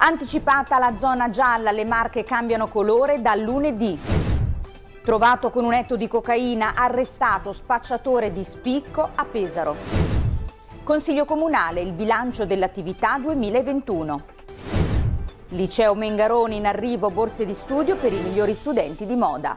Anticipata la zona gialla, le marche cambiano colore da lunedì. Trovato con un etto di cocaina, arrestato spacciatore di spicco a Pesaro. Consiglio Comunale, il bilancio dell'attività 2021. Liceo Mengaroni in arrivo borse di studio per i migliori studenti di moda.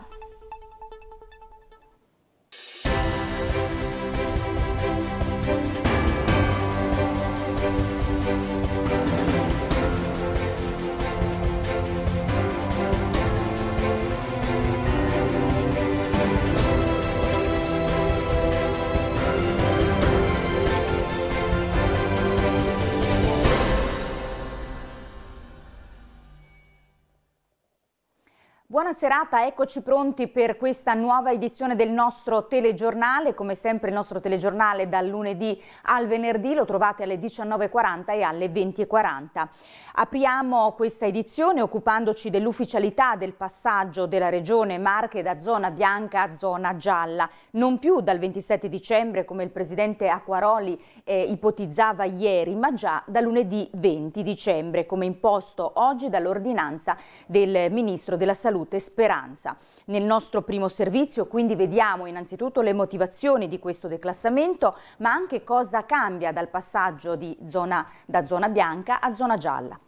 Buona serata, eccoci pronti per questa nuova edizione del nostro telegiornale. Come sempre il nostro telegiornale dal lunedì al venerdì lo trovate alle 19.40 e alle 20.40. Apriamo questa edizione occupandoci dell'ufficialità del passaggio della regione Marche da zona bianca a zona gialla. Non più dal 27 dicembre come il presidente Acquaroli eh, ipotizzava ieri, ma già da lunedì 20 dicembre come imposto oggi dall'ordinanza del ministro della Salute salute, speranza. Nel nostro primo servizio quindi vediamo innanzitutto le motivazioni di questo declassamento, ma anche cosa cambia dal passaggio zona, da zona bianca a zona gialla.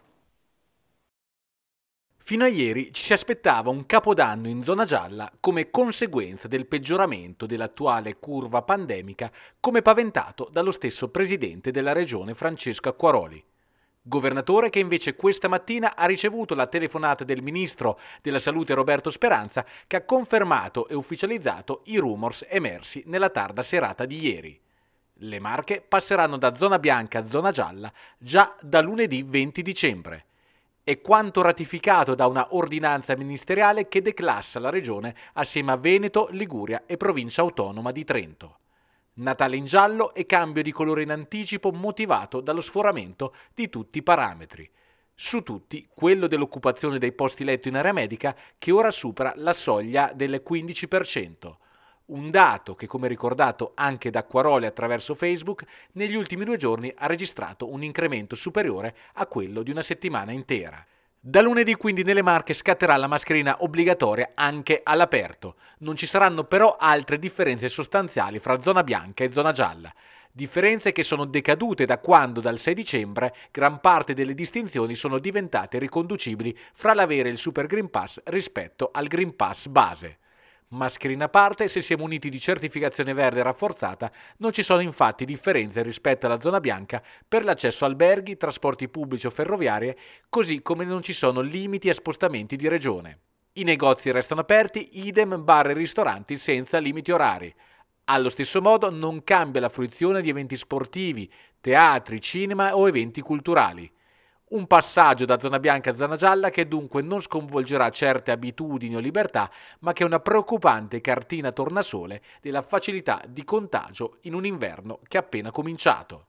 Fino a ieri ci si aspettava un capodanno in zona gialla come conseguenza del peggioramento dell'attuale curva pandemica come paventato dallo stesso presidente della regione Francesco Acquaroli. Governatore che invece questa mattina ha ricevuto la telefonata del ministro della salute Roberto Speranza che ha confermato e ufficializzato i rumors emersi nella tarda serata di ieri. Le Marche passeranno da zona bianca a zona gialla già da lunedì 20 dicembre. È quanto ratificato da una ordinanza ministeriale che declassa la regione assieme a Veneto, Liguria e provincia autonoma di Trento. Natale in giallo e cambio di colore in anticipo motivato dallo sforamento di tutti i parametri. Su tutti, quello dell'occupazione dei posti letto in area medica che ora supera la soglia del 15%. Un dato che, come ricordato anche da Quaroli attraverso Facebook, negli ultimi due giorni ha registrato un incremento superiore a quello di una settimana intera. Da lunedì quindi nelle Marche scatterà la mascherina obbligatoria anche all'aperto. Non ci saranno però altre differenze sostanziali fra zona bianca e zona gialla. Differenze che sono decadute da quando dal 6 dicembre gran parte delle distinzioni sono diventate riconducibili fra l'avere il Super Green Pass rispetto al Green Pass base. Mascherina a parte, se siamo uniti di certificazione verde rafforzata, non ci sono infatti differenze rispetto alla zona bianca per l'accesso a alberghi, trasporti pubblici o ferroviarie, così come non ci sono limiti a spostamenti di regione. I negozi restano aperti, idem bar e ristoranti senza limiti orari. Allo stesso modo non cambia la fruizione di eventi sportivi, teatri, cinema o eventi culturali. Un passaggio da zona bianca a zona gialla che dunque non sconvolgerà certe abitudini o libertà, ma che è una preoccupante cartina tornasole della facilità di contagio in un inverno che è appena cominciato.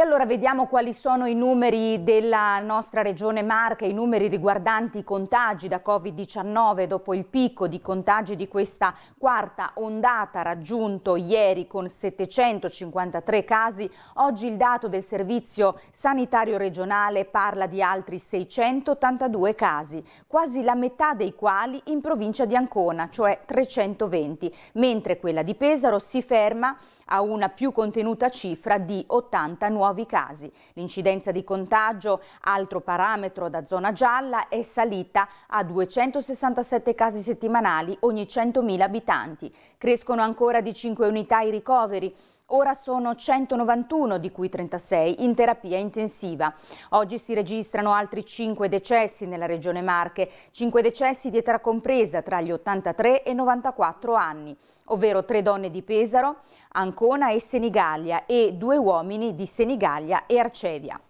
E allora vediamo quali sono i numeri della nostra regione Marche, i numeri riguardanti i contagi da Covid-19 dopo il picco di contagi di questa quarta ondata raggiunto ieri con 753 casi. Oggi il dato del Servizio Sanitario Regionale parla di altri 682 casi, quasi la metà dei quali in provincia di Ancona, cioè 320, mentre quella di Pesaro si ferma a una più contenuta cifra di 80 nuovi nuovi casi. L'incidenza di contagio, altro parametro da zona gialla, è salita a 267 casi settimanali ogni 100.000 abitanti. Crescono ancora di 5 unità i ricoveri. Ora sono 191, di cui 36 in terapia intensiva. Oggi si registrano altri 5 decessi nella regione Marche, 5 decessi di età compresa tra gli 83 e i 94 anni ovvero tre donne di Pesaro, Ancona e Senigallia e due uomini di Senigallia e Arcevia.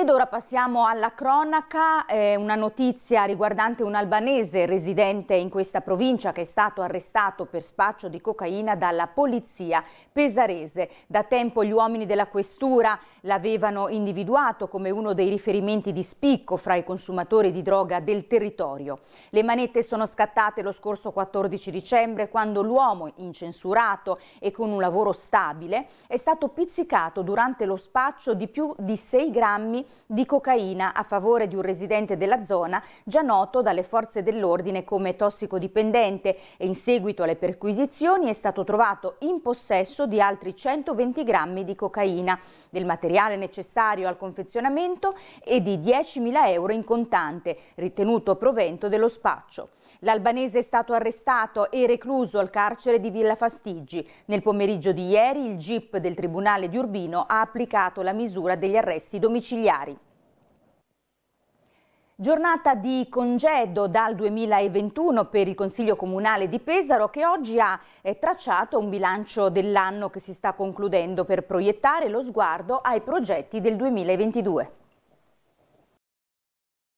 Ed ora passiamo alla cronaca, eh, una notizia riguardante un albanese residente in questa provincia che è stato arrestato per spaccio di cocaina dalla polizia pesarese. Da tempo gli uomini della questura l'avevano individuato come uno dei riferimenti di spicco fra i consumatori di droga del territorio. Le manette sono scattate lo scorso 14 dicembre quando l'uomo, incensurato e con un lavoro stabile, è stato pizzicato durante lo spaccio di più di 6 grammi di cocaina a favore di un residente della zona già noto dalle forze dell'ordine come tossicodipendente e in seguito alle perquisizioni è stato trovato in possesso di altri 120 grammi di cocaina, del materiale necessario al confezionamento e di 10.000 euro in contante, ritenuto provento dello spaccio. L'albanese è stato arrestato e recluso al carcere di Villa Fastiggi. Nel pomeriggio di ieri il GIP del Tribunale di Urbino ha applicato la misura degli arresti domiciliari familiari. Giornata di congedo dal 2021 per il Consiglio Comunale di Pesaro che oggi ha eh, tracciato un bilancio dell'anno che si sta concludendo per proiettare lo sguardo ai progetti del 2022.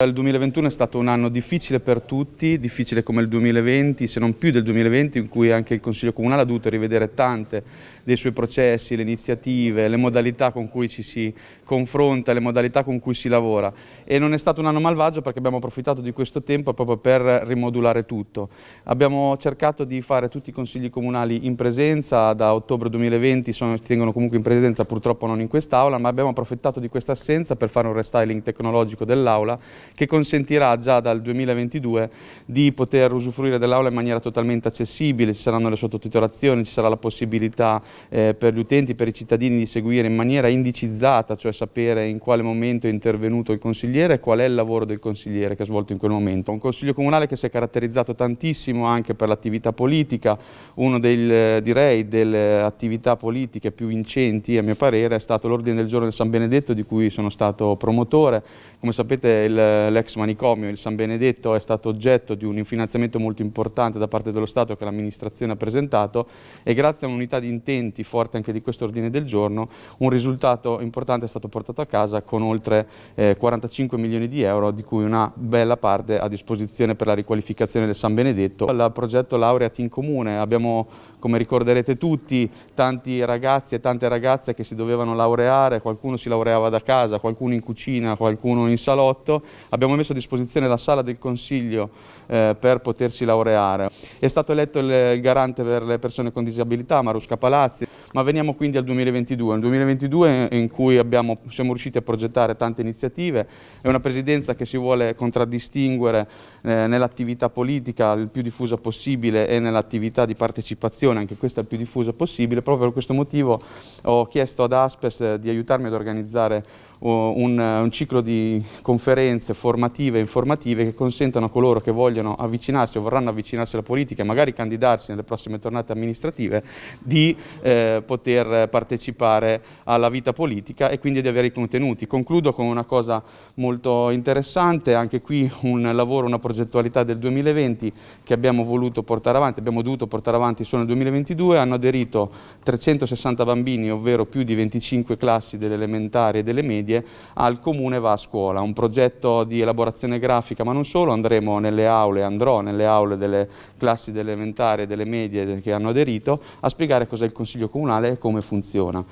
Il 2021 è stato un anno difficile per tutti, difficile come il 2020, se non più del 2020, in cui anche il Consiglio Comunale ha dovuto rivedere tante dei suoi processi, le iniziative, le modalità con cui ci si confronta, le modalità con cui si lavora. E non è stato un anno malvagio perché abbiamo approfittato di questo tempo proprio per rimodulare tutto. Abbiamo cercato di fare tutti i consigli comunali in presenza, da ottobre 2020 sono, si tengono comunque in presenza, purtroppo non in quest'aula, ma abbiamo approfittato di questa assenza per fare un restyling tecnologico dell'aula che consentirà già dal 2022 di poter usufruire dell'aula in maniera totalmente accessibile, ci saranno le sottotitolazioni, ci sarà la possibilità eh, per gli utenti, per i cittadini di seguire in maniera indicizzata, cioè sapere in quale momento è intervenuto il consigliere e qual è il lavoro del consigliere che ha svolto in quel momento. Un consiglio comunale che si è caratterizzato tantissimo anche per l'attività politica, uno del, direi delle attività politiche più vincenti a mio parere è stato l'ordine del giorno del San Benedetto di cui sono stato promotore, come sapete il l'ex manicomio, il San Benedetto, è stato oggetto di un finanziamento molto importante da parte dello Stato che l'amministrazione ha presentato e grazie a un'unità di intenti forte anche di questo ordine del giorno, un risultato importante è stato portato a casa con oltre eh, 45 milioni di euro, di cui una bella parte a disposizione per la riqualificazione del San Benedetto. Al progetto Laureati in Comune abbiamo, come ricorderete tutti, tanti ragazzi e tante ragazze che si dovevano laureare, qualcuno si laureava da casa, qualcuno in cucina, qualcuno in salotto, Abbiamo messo a disposizione la sala del Consiglio eh, per potersi laureare. È stato eletto il, il garante per le persone con disabilità, Marusca Palazzi, ma veniamo quindi al 2022, un 2022 in cui abbiamo, siamo riusciti a progettare tante iniziative, è una presidenza che si vuole contraddistinguere eh, nell'attività politica il più diffusa possibile e nell'attività di partecipazione, anche questa il più diffusa possibile, proprio per questo motivo ho chiesto ad Aspes di aiutarmi ad organizzare un, un, ciclo di conferenze formative e informative che consentano a coloro che vogliono avvicinarsi o vorranno avvicinarsi alla politica e magari candidarsi nelle prossime tornate amministrative di eh, poter partecipare alla vita politica e quindi di avere i contenuti. Concludo con una cosa molto interessante, anche qui un lavoro, una progettualità del 2020 che abbiamo voluto portare avanti, abbiamo dovuto portare avanti solo nel 2022, hanno aderito 360 bambini, ovvero più di 25 classi delle elementari e delle medie medie al Comune va a scuola, un progetto di elaborazione grafica, ma non solo, andremo nelle aule, andrò nelle aule delle classi delle elementari e delle medie che hanno aderito a spiegare cos'è il Consiglio Comunale e come funziona.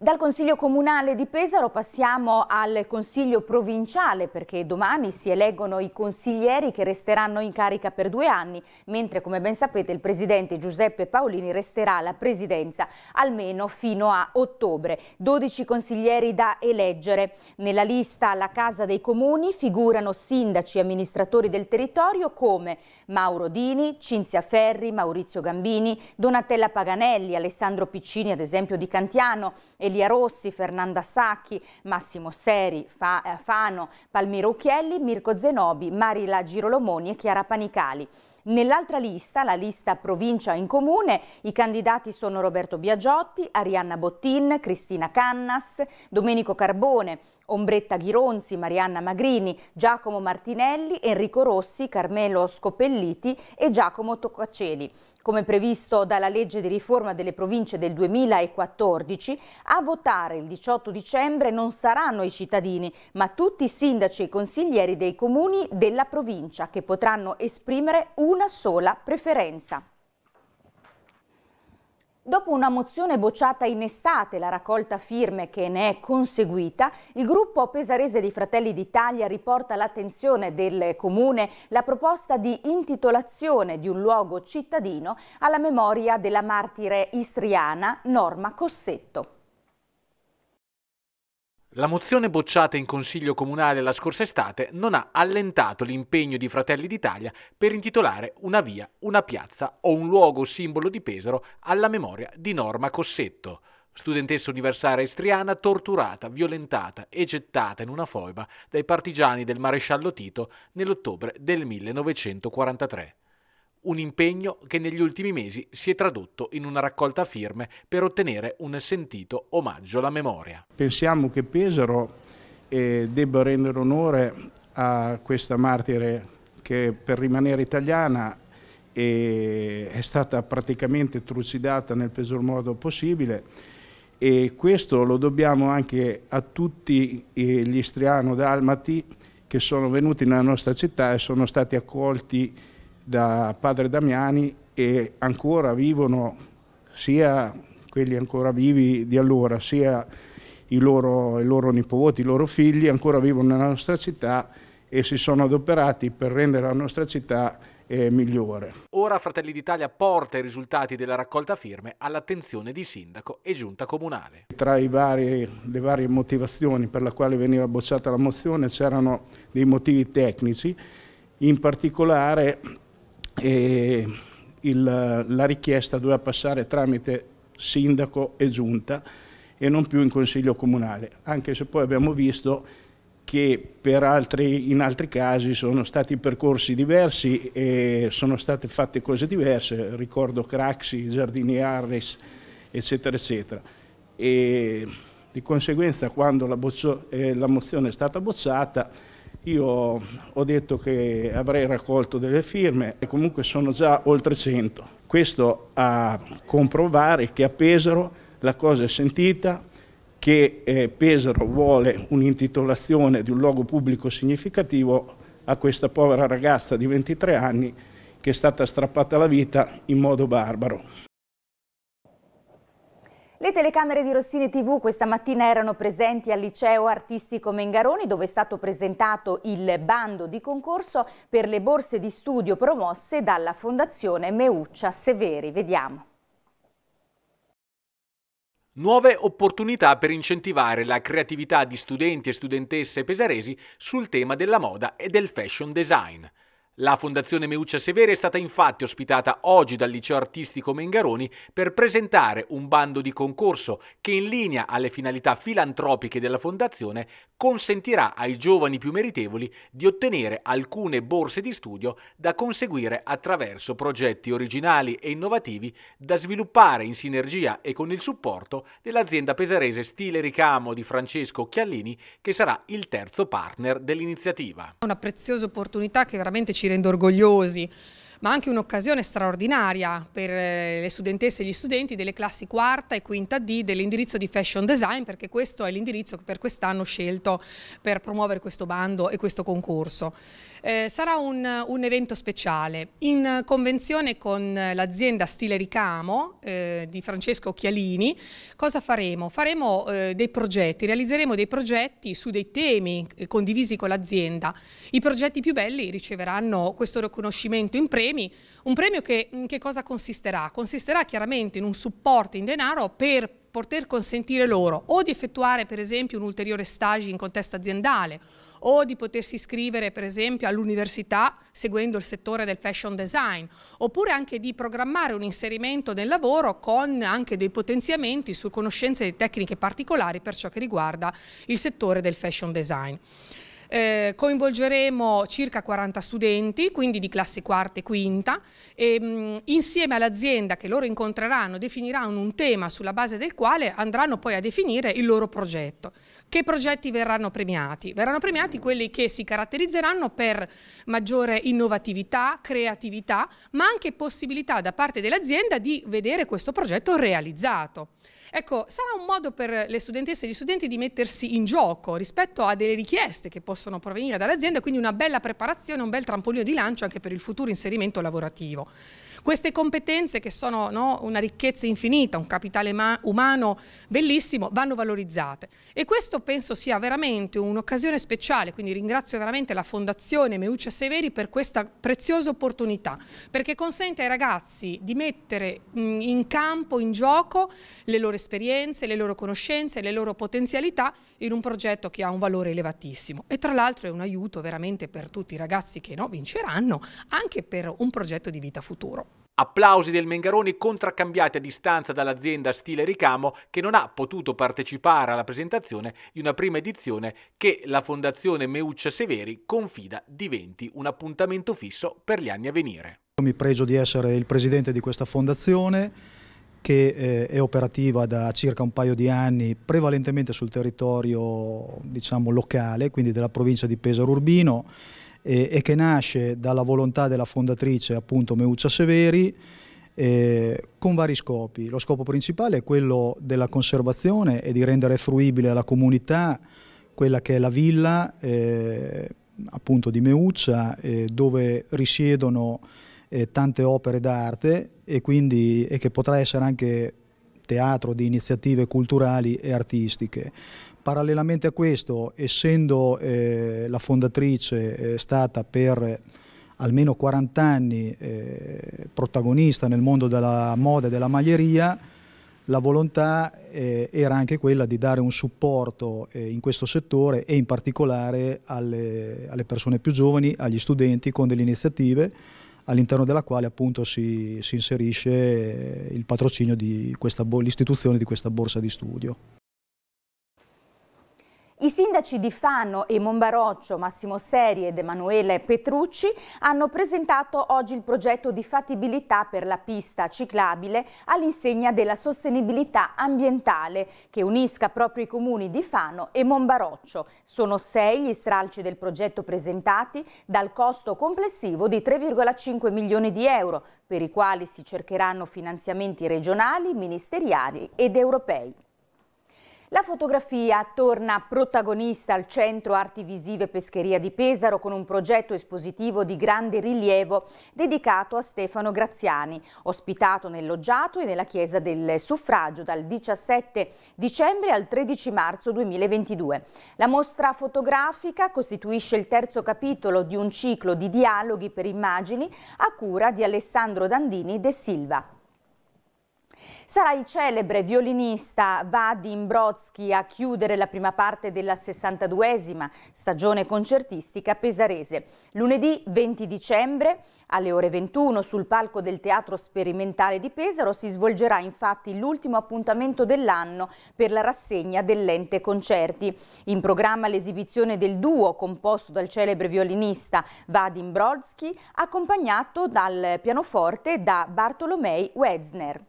Dal Consiglio Comunale di Pesaro passiamo al Consiglio Provinciale perché domani si eleggono i consiglieri che resteranno in carica per due anni, mentre come ben sapete il Presidente Giuseppe Paolini resterà alla Presidenza almeno fino a ottobre. 12 consiglieri da eleggere. Nella lista alla Casa dei Comuni figurano sindaci e amministratori del territorio come Mauro Dini, Cinzia Ferri, Maurizio Gambini, Donatella Paganelli, Alessandro Piccini ad esempio di Cantiano e Elia Rossi, Fernanda Sacchi, Massimo Seri, Fa, eh, Fano, Palmiro Ucchielli, Mirko Zenobi, Marila Girolomoni e Chiara Panicali. Nell'altra lista, la lista provincia in comune, i candidati sono Roberto Biagiotti, Arianna Bottin, Cristina Cannas, Domenico Carbone, Ombretta Ghironzi, Marianna Magrini, Giacomo Martinelli, Enrico Rossi, Carmelo Scopelliti e Giacomo Toccacceli come previsto dalla legge di riforma delle province del 2014, a votare il 18 dicembre non saranno i cittadini, ma tutti i sindaci e consiglieri dei comuni della provincia che potranno esprimere una sola preferenza. Dopo una mozione bocciata in estate, la raccolta firme che ne è conseguita, il gruppo pesarese di Fratelli d'Italia riporta all'attenzione del Comune la proposta di intitolazione di un luogo cittadino alla memoria della martire istriana Norma Cossetto. La mozione bocciata in Consiglio Comunale la scorsa estate non ha allentato l'impegno di Fratelli d'Italia per intitolare una via, una piazza o un luogo simbolo di Pesaro alla memoria di Norma Cossetto, studentessa universitaria istriana torturata, violentata e gettata in una foiba dai partigiani del maresciallo Tito nell'ottobre del 1943 un impegno che negli ultimi mesi si è tradotto in una raccolta firme per ottenere un sentito omaggio alla memoria. Pensiamo che Pesaro eh, debba rendere onore a questa martire che per rimanere italiana eh, è stata praticamente trucidata nel peggior modo possibile e questo lo dobbiamo anche a tutti eh, gli istriano dalmati che sono venuti nella nostra città e sono stati accolti da padre Damiani e ancora vivono sia quelli ancora vivi di allora, sia i loro, i loro nipoti, i loro figli, ancora vivono nella nostra città e si sono adoperati per rendere la nostra città eh, migliore. Ora Fratelli d'Italia porta i risultati della raccolta firme all'attenzione di sindaco e giunta comunale. Tra vari, le varie motivazioni per le quali veniva bocciata la mozione c'erano dei motivi tecnici, in particolare e il, la richiesta doveva passare tramite sindaco e giunta e non più in consiglio comunale, anche se poi abbiamo visto che altri, in altri casi sono stati percorsi diversi e sono state fatte cose diverse, ricordo Craxi, Giardini Harris, eccetera, eccetera. E di conseguenza quando la, eh, la mozione è stata bocciata io ho detto che avrei raccolto delle firme e comunque sono già oltre 100. Questo a comprovare che a Pesaro la cosa è sentita, che eh, Pesaro vuole un'intitolazione di un luogo pubblico significativo a questa povera ragazza di 23 anni che è stata strappata la vita in modo barbaro. Le telecamere di Rossini TV questa mattina erano presenti al liceo artistico Mengaroni dove è stato presentato il bando di concorso per le borse di studio promosse dalla Fondazione Meuccia Severi. Vediamo. Nuove opportunità per incentivare la creatività di studenti e studentesse pesaresi sul tema della moda e del fashion design. La Fondazione Meuccia Severa è stata infatti ospitata oggi dal Liceo Artistico Mengaroni per presentare un bando di concorso che in linea alle finalità filantropiche della Fondazione consentirà ai giovani più meritevoli di ottenere alcune borse di studio da conseguire attraverso progetti originali e innovativi da sviluppare in sinergia e con il supporto dell'azienda pesarese Stile Ricamo di Francesco Chiallini che sarà il terzo partner dell'iniziativa. Una preziosa opportunità che veramente ci ci rende orgogliosi ma anche un'occasione straordinaria per eh, le studentesse e gli studenti delle classi quarta e quinta D dell'indirizzo di Fashion Design, perché questo è l'indirizzo che per quest'anno ho scelto per promuovere questo bando e questo concorso. Eh, sarà un, un, evento speciale, in convenzione con l'azienda Stile Ricamo eh, di Francesco Chialini. Cosa faremo? Faremo eh, dei progetti, realizzeremo dei progetti su dei temi eh, condivisi con l'azienda. I progetti più belli riceveranno questo riconoscimento in premio premi. Un premio che in che cosa consisterà? Consisterà chiaramente in un supporto in denaro per poter consentire loro o di effettuare per esempio un ulteriore stage in contesto aziendale o di potersi iscrivere per esempio all'università seguendo il settore del fashion design, oppure anche di programmare un inserimento nel lavoro con anche dei potenziamenti su conoscenze tecniche particolari per ciò che riguarda il settore del fashion design. Eh, coinvolgeremo circa 40 studenti, quindi di classe quarta e quinta, e, mh, mm, insieme all'azienda che loro incontreranno definiranno un tema sulla base del quale andranno poi a definire il loro progetto. Che progetti verranno premiati? Verranno premiati quelli che si caratterizzeranno per maggiore innovatività, creatività, ma anche possibilità da parte dell'azienda di vedere questo progetto realizzato. Ecco, sarà un modo per le studentesse e gli studenti di mettersi in gioco rispetto a delle richieste che possono provenire dall'azienda, quindi una bella preparazione, un bel trampolino di lancio anche per il futuro inserimento lavorativo. Queste competenze che sono no, una ricchezza infinita, un capitale umano bellissimo, vanno valorizzate e questo penso sia veramente un'occasione speciale, quindi ringrazio veramente la Fondazione Meuccia Severi per questa preziosa opportunità, perché consente ai ragazzi di mettere in campo, in gioco le loro esperienze, le loro conoscenze, le loro potenzialità in un progetto che ha un valore elevatissimo e tra l'altro è un aiuto veramente per tutti i ragazzi che no, vinceranno, anche per un progetto di vita futuro. Applausi del Mengaroni contraccambiati a distanza dall'azienda Stile Ricamo che non ha potuto partecipare alla presentazione di una prima edizione che la Fondazione Meuccia Severi confida diventi un appuntamento fisso per gli anni a venire. Mi pregio di essere il presidente di questa fondazione che eh, è operativa da circa un paio di anni prevalentemente sul territorio diciamo, locale, quindi della provincia di Pesaro Urbino eh, e che nasce dalla volontà della fondatrice appunto Meuccia Severi eh, con vari scopi. Lo scopo principale è quello della conservazione e di rendere fruibile alla comunità quella che è la villa eh, appunto di Meuccia eh, dove risiedono eh, tante opere d'arte e, quindi, e che potrà essere anche teatro di iniziative culturali e artistiche. Parallelamente a questo, essendo eh, la fondatrice eh, stata per almeno 40 anni eh, protagonista nel mondo della moda e della maglieria, la volontà eh, era anche quella di dare un supporto eh, in questo settore e in particolare alle, alle persone più giovani, agli studenti con delle iniziative all'interno della quale appunto si, si inserisce il patrocinio di l'istituzione di questa borsa di studio. I sindaci di Fano e Monbaroccio, Massimo Seri ed Emanuele Petrucci, hanno presentato oggi il progetto di fattibilità per la pista ciclabile all'insegna della sostenibilità ambientale che unisca proprio i comuni di Fano e Monbaroccio. Sono sei gli stralci del progetto presentati dal costo complessivo di 3,5 milioni di euro, per i quali si cercheranno finanziamenti regionali, ministeriali ed europei. La fotografia torna protagonista al Centro Arti Visive Pescheria di Pesaro con un progetto espositivo di grande rilievo dedicato a Stefano Graziani, ospitato nel loggiato e nella Chiesa del Suffragio dal 17 dicembre al 13 marzo 2022. La mostra fotografica costituisce il terzo capitolo di un ciclo di dialoghi per immagini a cura di Alessandro Dandini De Silva. Sarà il celebre violinista Vadim Brodsky a chiudere la prima parte della 62esima stagione concertistica pesarese. Lunedì 20 dicembre alle ore 21 sul palco del Teatro Sperimentale di Pesaro si svolgerà infatti l'ultimo appuntamento dell'anno per la rassegna dell'ente concerti. In programma l'esibizione del duo composto dal celebre violinista Vadim Brodsky accompagnato dal pianoforte da Bartolomei Wetzner.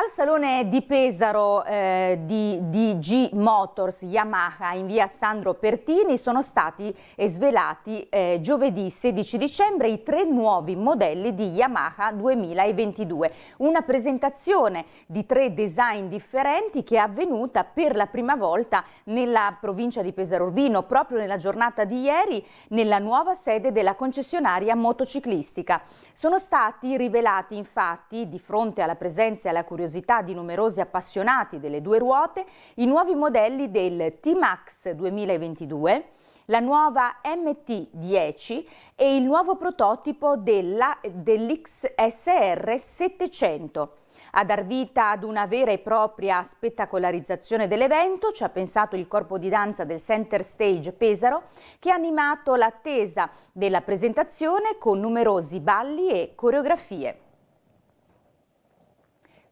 Al salone di Pesaro eh, di DG Motors Yamaha in via Sandro Pertini sono stati eh, svelati eh, giovedì 16 dicembre i tre nuovi modelli di Yamaha 2022. Una presentazione di tre design differenti che è avvenuta per la prima volta nella provincia di Pesaro Urbino proprio nella giornata di ieri nella nuova sede della concessionaria motociclistica. Sono stati rivelati infatti di fronte alla presenza e alla curiosità curiosità di numerosi appassionati delle due ruote i nuovi modelli del T-Max 2022, la nuova MT10 e il nuovo prototipo dell'XSR 700. A dar vita ad una vera e propria spettacolarizzazione dell'evento ci ha pensato il corpo di danza del Center Stage Pesaro che ha animato l'attesa della presentazione con numerosi balli e coreografie.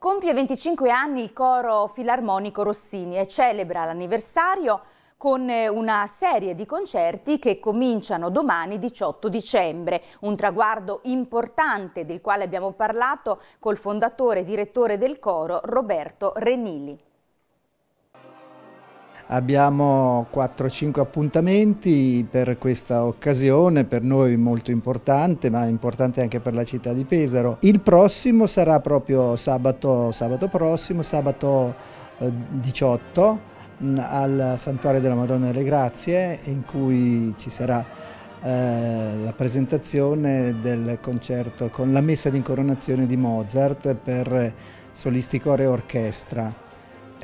Compie 25 anni il coro filarmonico Rossini e celebra l'anniversario con eh, una serie di concerti che cominciano domani 18 dicembre, un traguardo importante del quale abbiamo parlato col fondatore e direttore del coro Roberto Renili. Abbiamo 4-5 appuntamenti per questa occasione, per noi molto importante, ma importante anche per la città di Pesaro. Il prossimo sarà proprio sabato, sabato prossimo, sabato 18, eh, mm, al Santuario della Madonna delle Grazie, in cui ci sarà eh, la presentazione del concerto con la messa di incoronazione di Mozart per solisti core e orchestra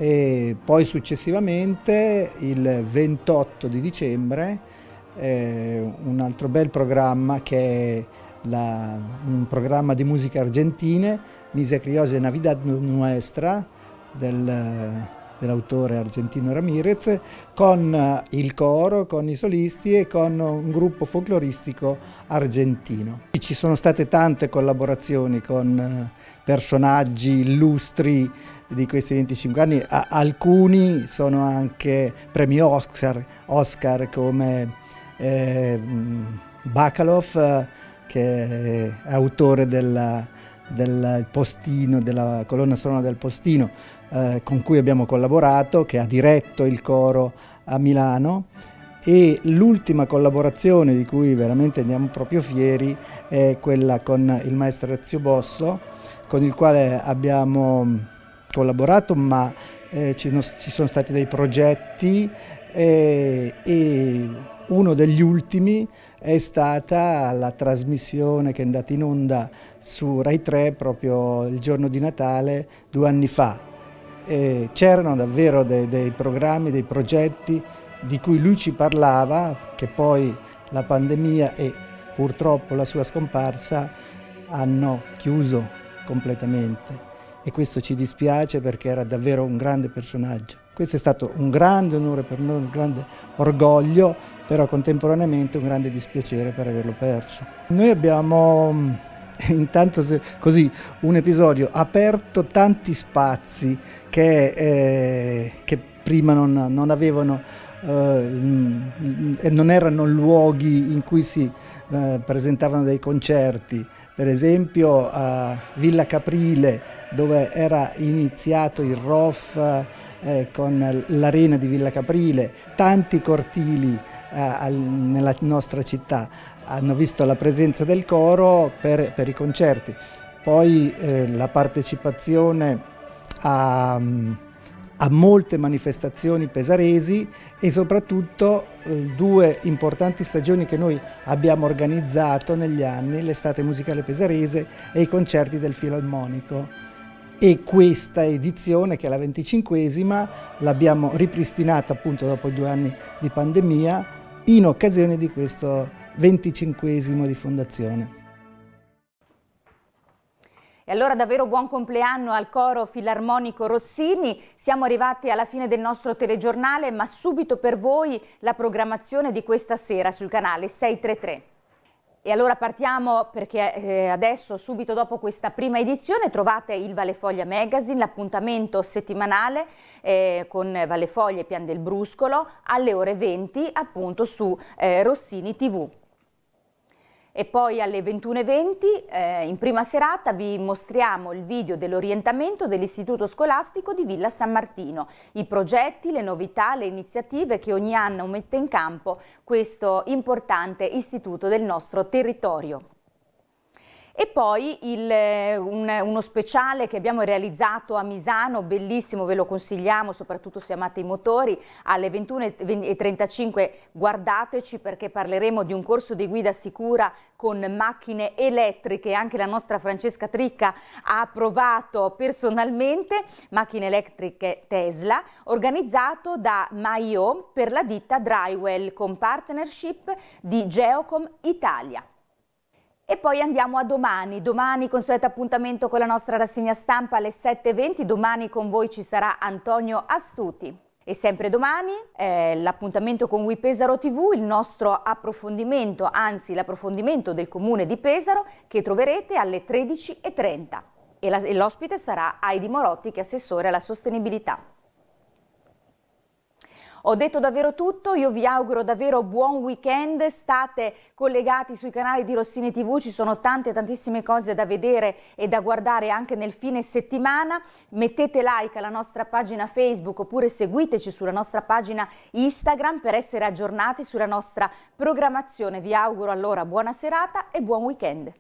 e poi successivamente il 28 di dicembre eh, un altro bel programma che è la, un programma di musica argentina, argentine, Misecriose Navidad Nuestra del dell'autore argentino Ramirez, con eh, il coro, con i solisti e con un gruppo folcloristico argentino. Ci sono state tante collaborazioni con eh, personaggi illustri di questi 25 anni, alcuni sono anche premi Oscar, Oscar come eh, mm, Bakalov, eh, che è autore del, del postino, della colonna sonora del postino, eh, con cui abbiamo collaborato, che ha diretto il coro a Milano e l'ultima collaborazione di cui veramente andiamo proprio fieri è quella con il maestro Ezio Bosso, con il quale abbiamo collaborato ma eh, ci, sono stati dei progetti e, eh, e uno degli ultimi è stata la trasmissione che è andata in onda su Rai 3 proprio il giorno di Natale due anni fa eh, c'erano davvero dei, dei programmi, dei progetti di cui lui ci parlava, che poi la pandemia e purtroppo la sua scomparsa hanno chiuso completamente e questo ci dispiace perché era davvero un grande personaggio. Questo è stato un grande onore per noi, un grande orgoglio, però contemporaneamente un grande dispiacere per averlo perso. Noi abbiamo intanto se, così un episodio ha aperto tanti spazi che, eh, che prima non, non avevano eh, non erano luoghi in cui si eh, presentavano dei concerti, per esempio a Villa Caprile dove era iniziato il ROF eh, con l'arena di Villa Caprile, tanti cortili eh, nella nostra città hanno visto la presenza del coro per, per i concerti, poi eh, la partecipazione a, a, molte manifestazioni pesaresi e soprattutto eh, due importanti stagioni che noi abbiamo organizzato negli anni, l'estate musicale pesarese e i concerti del filarmonico e questa edizione, che è la venticinquesima, l'abbiamo ripristinata appunto dopo due anni di pandemia in occasione di questo 25 di fondazione. E allora davvero buon compleanno al coro filarmonico Rossini. Siamo arrivati alla fine del nostro telegiornale, ma subito per voi la programmazione di questa sera sul canale 633. E allora partiamo perché eh, adesso, subito dopo questa prima edizione, trovate il Vallefoglia Magazine, l'appuntamento settimanale eh, con Vallefoglia e Pian del Bruscolo alle ore 20 appunto su eh, Rossini TV e poi alle 21.20 eh, in prima serata vi mostriamo il video dell'orientamento dell'Istituto Scolastico di Villa San Martino, i progetti, le novità, le iniziative che ogni anno mette in campo questo importante istituto del nostro territorio. E poi il, eh, un, uno speciale che abbiamo realizzato a Misano, bellissimo, ve lo consigliamo, soprattutto se amate i motori, alle 21.35 guardateci perché parleremo di un corso di guida sicura con macchine elettriche, anche la nostra Francesca Tricca ha provato personalmente macchine elettriche Tesla, organizzato da Maio per la ditta Drywell con partnership di Geocom Italia. E poi andiamo a domani, domani consueto appuntamento con la nostra rassegna stampa alle 7.20, domani con voi ci sarà Antonio Astuti. E sempre domani eh, l'appuntamento con Ui Pesaro TV, il nostro approfondimento, anzi l'approfondimento del comune di Pesaro che troverete alle 13.30 e l'ospite sarà Heidi Morotti che è assessore alla sostenibilità. Ho detto davvero tutto, io vi auguro davvero buon weekend, state collegati sui canali di Rossini TV, ci sono tante tantissime cose da vedere e da guardare anche nel fine settimana, mettete like alla nostra pagina Facebook oppure seguiteci sulla nostra pagina Instagram per essere aggiornati sulla nostra programmazione. Vi auguro allora buona serata e buon weekend.